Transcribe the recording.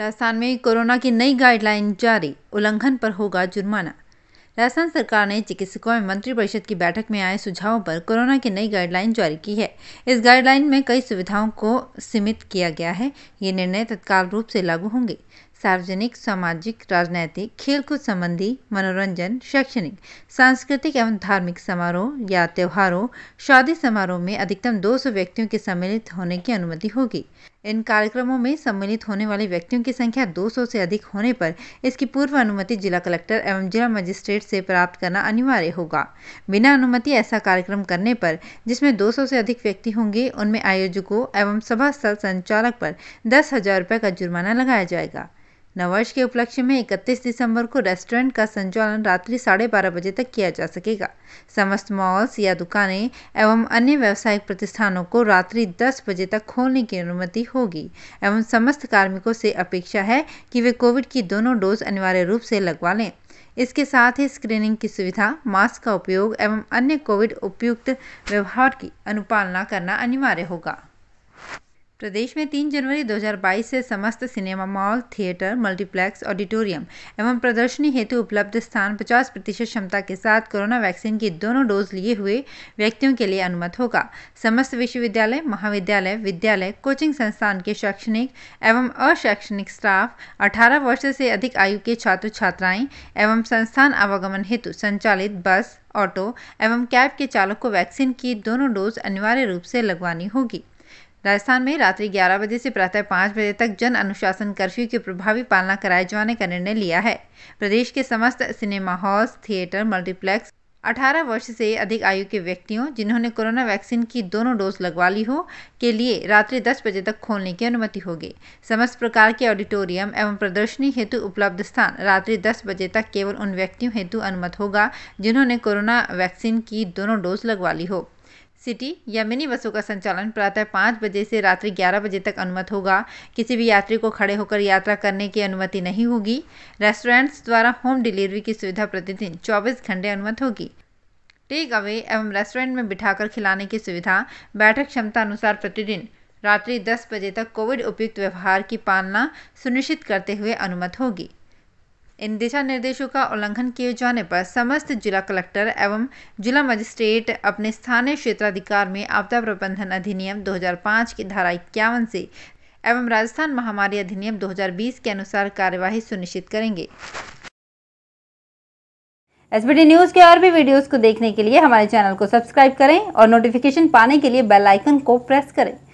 राजस्थान में कोरोना की नई गाइडलाइन जारी उल्लंघन पर होगा जुर्माना राजस्थान सरकार ने चिकित्सकों एवं मंत्रिपरिषद की बैठक में आए सुझावों पर कोरोना की नई गाइडलाइन जारी की है इस गाइडलाइन में कई सुविधाओं को सीमित किया गया है ये निर्णय तत्काल रूप से लागू होंगे सार्वजनिक सामाजिक राजनैतिक खेलकूद संबंधी मनोरंजन शैक्षणिक सांस्कृतिक एवं धार्मिक समारोह या त्योहारों शादी समारोह में अधिकतम 200 व्यक्तियों के सम्मिलित होने की अनुमति होगी इन कार्यक्रमों में सम्मिलित होने वाले व्यक्तियों की संख्या 200 से अधिक होने पर इसकी पूर्व अनुमति जिला कलेक्टर एवं जिला मजिस्ट्रेट से प्राप्त करना अनिवार्य होगा बिना अनुमति ऐसा कार्यक्रम करने पर जिसमें 200 से अधिक व्यक्ति होंगे उनमें आयोजकों एवं सभा स्थल संचालक पर दस हजार रुपये का जुर्माना लगाया जाएगा नववर्ष के उपलक्ष्य में 31 दिसंबर को रेस्टोरेंट का संचालन रात्रि साढ़े बारह बजे तक किया जा सकेगा समस्त मॉल्स या दुकानें एवं अन्य व्यावसायिक प्रतिष्ठानों को रात्रि दस बजे तक खोलने की अनुमति होगी एवं समस्त कार्मिकों से अपेक्षा है कि वे कोविड की दोनों डोज अनिवार्य रूप से लगवा लें इसके साथ ही स्क्रीनिंग की सुविधा मास्क का उपयोग एवं अन्य कोविड उपयुक्त व्यवहार की अनुपालना करना अनिवार्य होगा प्रदेश में तीन जनवरी 2022 से समस्त cinema mall theatre multiplex auditorium एवं प्रदर्शनी हेतु उपलब्ध स्थान 50 प्रतिशत क्षमता के साथ कोरोना वैक्सीन की दोनों डोज लिए हुए व्यक्तियों के लिए अनुमत होगा समस्त विश्वविद्यालय महाविद्यालय विद्यालय कोचिंग संस्थान के शैक्षणिक एवं अशैक्षणिक स्टाफ अठारह वर्ष से अधिक आयु के छात्र छात्राएं एवं संस्थान आवागमन हेतु संचालित बस ऑटो एवं कैब के चालक को वैक्सीन की दोनों डोज अनिवार्य रूप से लगवानी होगी राजस्थान में रात्रि ग्यारह बजे से प्रातः पाँच बजे तक जन अनुशासन कर्फ्यू की प्रभावी पालना कराए जाने का निर्णय लिया है प्रदेश के समस्त सिनेमा हॉल्स थिएटर मल्टीप्लेक्स 18 वर्ष से अधिक आयु के व्यक्तियों जिन्होंने कोरोना वैक्सीन की दोनों डोज लगवा ली हो के लिए रात्रि 10 बजे तक खोलने की अनुमति होगी समस्त प्रकार के ऑडिटोरियम एवं प्रदर्शनी हेतु उपलब्ध स्थान रात्रि 10 बजे तक केवल उन व्यक्तियों हेतु अनुमत होगा जिन्होंने कोरोना वैक्सीन की दोनों डोज लगवा ली हो सिटी या मिनी बसों का संचालन प्रातः पाँच बजे से रात्रि ग्यारह बजे तक अनुमत होगा किसी भी यात्री को खड़े होकर यात्रा करने की अनुमति नहीं होगी रेस्टोरेंट्स द्वारा होम डिलीवरी की सुविधा प्रतिदिन चौबीस घंटे अनुमत होगी टेक अवे एवं रेस्टोरेंट में बिठाकर खिलाने की सुविधा बैठक क्षमता अनुसार प्रतिदिन रात्रि दस बजे तक कोविड उपयुक्त व्यवहार की पालना सुनिश्चित करते हुए अनुमत होगी इन दिशा निर्देशों का उल्लंघन किए जाने पर समस्त जिला कलेक्टर एवं जिला मजिस्ट्रेट अपने स्थानीय क्षेत्राधिकार में आपदा प्रबंधन अधिनियम 2005 की धारा इक्यावन से एवं राजस्थान महामारी अधिनियम 2020 के अनुसार कार्यवाही सुनिश्चित करेंगे एसबीडी न्यूज के और भी वीडियोस को देखने के लिए हमारे चैनल को सब्सक्राइब करें और नोटिफिकेशन पाने के लिए बेल आइकन को प्रेस करें